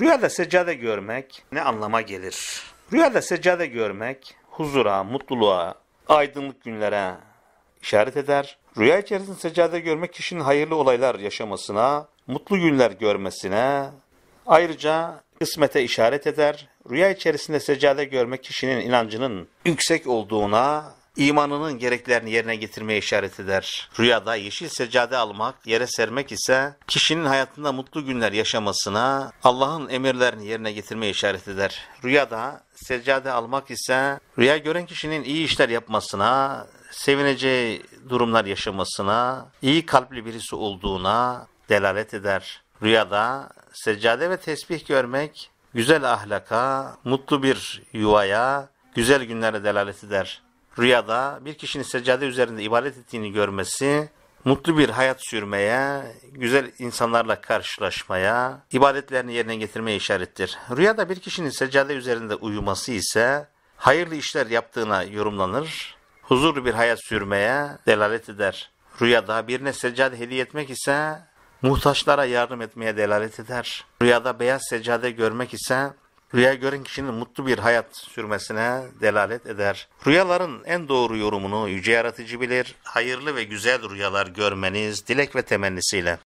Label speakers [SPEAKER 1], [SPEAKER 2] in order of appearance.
[SPEAKER 1] Rüyada seccade görmek ne anlama gelir? Rüyada seccade görmek huzura, mutluluğa, aydınlık günlere işaret eder. Rüya içerisinde seccade görmek kişinin hayırlı olaylar yaşamasına, mutlu günler görmesine, ayrıca kısmete işaret eder. Rüya içerisinde seccade görmek kişinin inancının yüksek olduğuna, imanının gereklerini yerine getirmeye işaret eder. Rüyada yeşil seccade almak, yere sermek ise kişinin hayatında mutlu günler yaşamasına, Allah'ın emirlerini yerine getirmeye işaret eder. Rüyada seccade almak ise rüya gören kişinin iyi işler yapmasına, sevineceği durumlar yaşamasına, iyi kalpli birisi olduğuna delalet eder. Rüyada seccade ve tesbih görmek, güzel ahlaka, mutlu bir yuvaya, güzel günlere delalet eder rüyada bir kişinin seccade üzerinde ibadet ettiğini görmesi, mutlu bir hayat sürmeye, güzel insanlarla karşılaşmaya, ibadetlerini yerine getirmeye işarettir. Rüyada bir kişinin seccade üzerinde uyuması ise hayırlı işler yaptığına yorumlanır, huzurlu bir hayat sürmeye delalet eder. Rüyada birine seccade hediye etmek ise muhtaçlara yardım etmeye delalet eder. Rüyada beyaz seccade görmek ise Rüya gören kişinin mutlu bir hayat sürmesine delalet eder. Rüyaların en doğru yorumunu yüce yaratıcı bilir. Hayırlı ve güzel rüyalar görmeniz dilek ve temennisiyle.